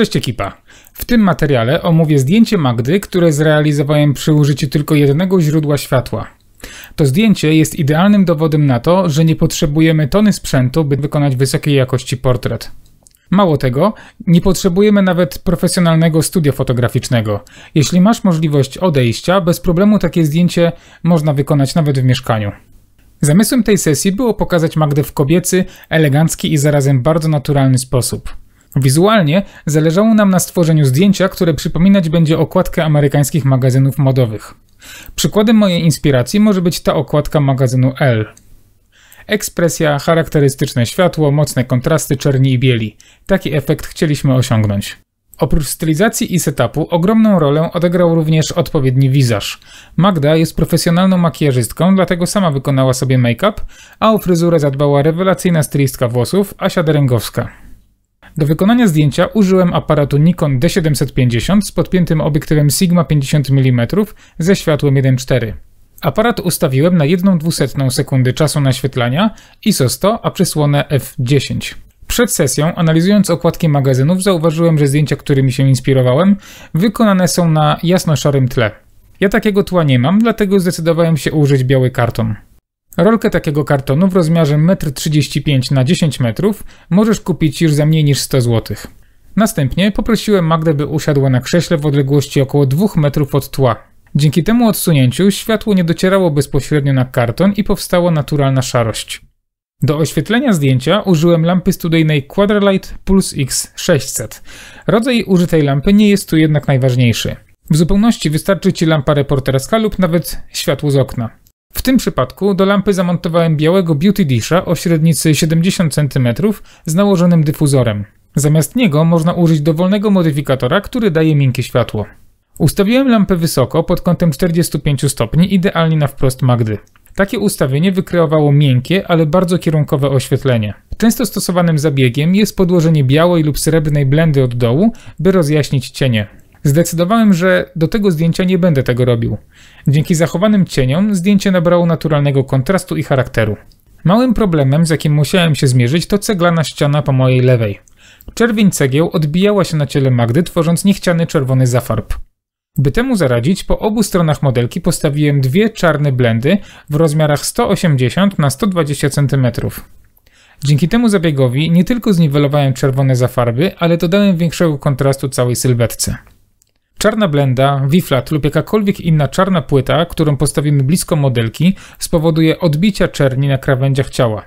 Cześć ekipa! W tym materiale omówię zdjęcie Magdy, które zrealizowałem przy użyciu tylko jednego źródła światła. To zdjęcie jest idealnym dowodem na to, że nie potrzebujemy tony sprzętu, by wykonać wysokiej jakości portret. Mało tego, nie potrzebujemy nawet profesjonalnego studia fotograficznego. Jeśli masz możliwość odejścia, bez problemu takie zdjęcie można wykonać nawet w mieszkaniu. Zamysłem tej sesji było pokazać Magdę w kobiecy, elegancki i zarazem bardzo naturalny sposób. Wizualnie zależało nam na stworzeniu zdjęcia, które przypominać będzie okładkę amerykańskich magazynów modowych. Przykładem mojej inspiracji może być ta okładka magazynu L. Ekspresja, charakterystyczne światło, mocne kontrasty czerni i bieli. Taki efekt chcieliśmy osiągnąć. Oprócz stylizacji i setupu ogromną rolę odegrał również odpowiedni wizaż. Magda jest profesjonalną makijażystką, dlatego sama wykonała sobie make-up, a o fryzurę zadbała rewelacyjna stylistka włosów Asia Derengowska. Do wykonania zdjęcia użyłem aparatu Nikon D750 z podpiętym obiektywem Sigma 50 mm ze światłem 1.4. Aparat ustawiłem na 1 dwusetną sekundy czasu naświetlania ISO 100, a przysłonę f10. Przed sesją, analizując okładki magazynów, zauważyłem, że zdjęcia, którymi się inspirowałem, wykonane są na jasno-szarym tle. Ja takiego tła nie mam, dlatego zdecydowałem się użyć biały karton. Rolkę takiego kartonu w rozmiarze 1,35 m na 10 m możesz kupić już za mniej niż 100 zł. Następnie poprosiłem Magdę, by usiadła na krześle w odległości około 2 metrów od tła. Dzięki temu odsunięciu światło nie docierało bezpośrednio na karton i powstała naturalna szarość. Do oświetlenia zdjęcia użyłem lampy studyjnej Quadralight Pulse X 600. Rodzaj użytej lampy nie jest tu jednak najważniejszy. W zupełności wystarczy Ci lampa reporterska lub nawet światło z okna. W tym przypadku do lampy zamontowałem białego beauty disha o średnicy 70 cm z nałożonym dyfuzorem. Zamiast niego można użyć dowolnego modyfikatora, który daje miękkie światło. Ustawiłem lampę wysoko pod kątem 45 stopni idealnie na wprost Magdy. Takie ustawienie wykreowało miękkie, ale bardzo kierunkowe oświetlenie. Często stosowanym zabiegiem jest podłożenie białej lub srebrnej blendy od dołu, by rozjaśnić cienie. Zdecydowałem, że do tego zdjęcia nie będę tego robił. Dzięki zachowanym cieniom zdjęcie nabrało naturalnego kontrastu i charakteru. Małym problemem, z jakim musiałem się zmierzyć, to ceglana ściana po mojej lewej. Czerwień cegieł odbijała się na ciele Magdy, tworząc niechciany czerwony zafarb. By temu zaradzić, po obu stronach modelki postawiłem dwie czarne blendy w rozmiarach 180 na 120 cm. Dzięki temu zabiegowi nie tylko zniwelowałem czerwone zafarby, ale dodałem większego kontrastu całej sylwetce. Czarna blenda, wiflat lub jakakolwiek inna czarna płyta, którą postawimy blisko modelki, spowoduje odbicia czerni na krawędziach ciała.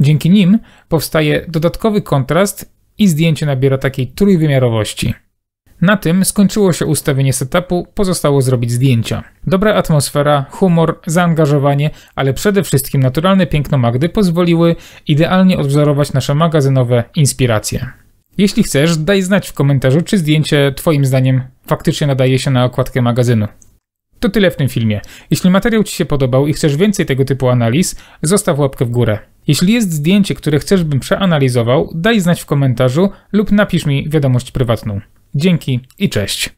Dzięki nim powstaje dodatkowy kontrast i zdjęcie nabiera takiej trójwymiarowości. Na tym skończyło się ustawienie setupu, pozostało zrobić zdjęcia. Dobra atmosfera, humor, zaangażowanie, ale przede wszystkim naturalne piękno Magdy pozwoliły idealnie odwzorować nasze magazynowe inspiracje. Jeśli chcesz, daj znać w komentarzu, czy zdjęcie Twoim zdaniem faktycznie nadaje się na okładkę magazynu. To tyle w tym filmie. Jeśli materiał Ci się podobał i chcesz więcej tego typu analiz, zostaw łapkę w górę. Jeśli jest zdjęcie, które chcesz bym przeanalizował, daj znać w komentarzu lub napisz mi wiadomość prywatną. Dzięki i cześć.